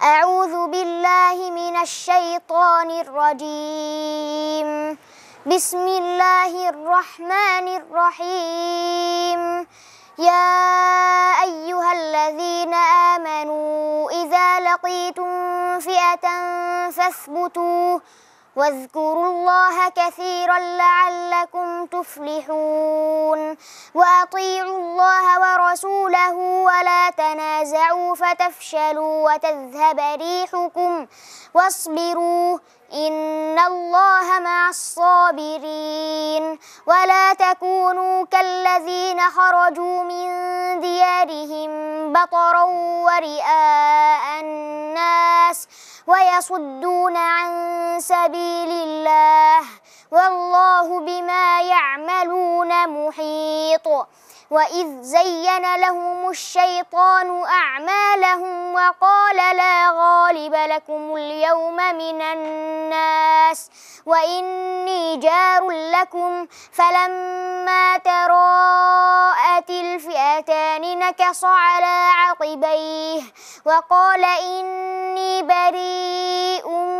أعوذ بالله من الشيطان الرجيم بسم الله الرحمن الرحيم يا أيها الذين آمنوا إذا لقيتم فئة فاثبتوا واذكروا الله كثيرا لعلكم تفلحون وأطيعوا الله ورسوله ولا تنازعوا فتفشلوا وتذهب ريحكم واصبروا إن الله مع الصابرين ولا تكونوا كالذين خرجوا من ديارهم بطرا ورئاء الناس ويصدون عن سبيل الله والله بما يعملون محيط وإذ زين لهم الشيطان أعمالهم وقال لا غالب لكم اليوم من الناس وإني جار لكم فلما تراءت الفئتان نكص على عقبيه وقال إني بريء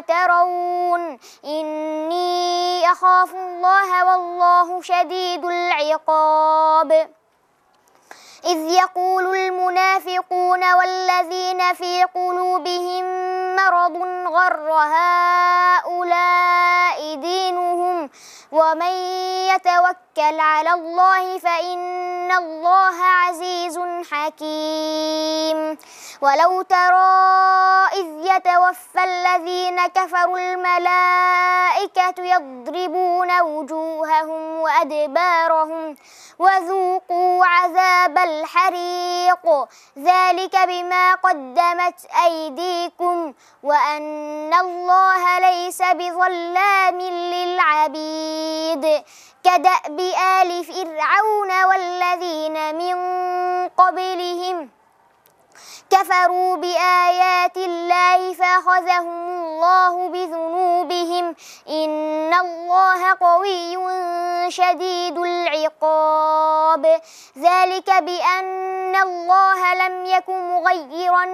ترون إني أخاف الله والله شديد العقاب إذ يقول المنافقون والذين في قلوبهم مرض غر هؤلاء دينهم ومن يتوكل على الله فإن الله عزيز حكيم ولو ترى إذ يتوفى الذين كفروا الملائكة الملائكة يضربون وجوههم وأدبارهم وذوقوا عذاب الحريق ذلك بما قدمت أيديكم وأن الله ليس بظلام للعبيد كدأب آل فرعون والذين من قبلهم كفروا بآيات الله فأخذهم الله بذنوبهم بهم إن الله قوي شديد العقاب ذلك بأن الله لم يك مغيرا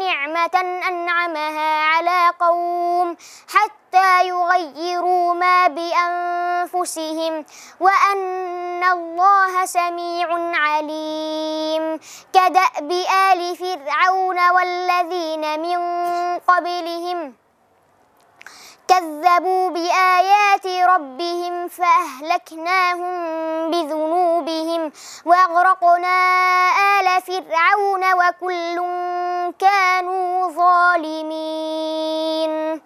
نعمة أنعمها على قوم حتى يغيروا ما بأنفسهم وأن الله سميع عليم كدأب آل فرعون والذين من قبلهم كذبوا بآيات ربهم فأهلكناهم بذنوبهم وأغرقنا آل فرعون وكل كانوا ظالمين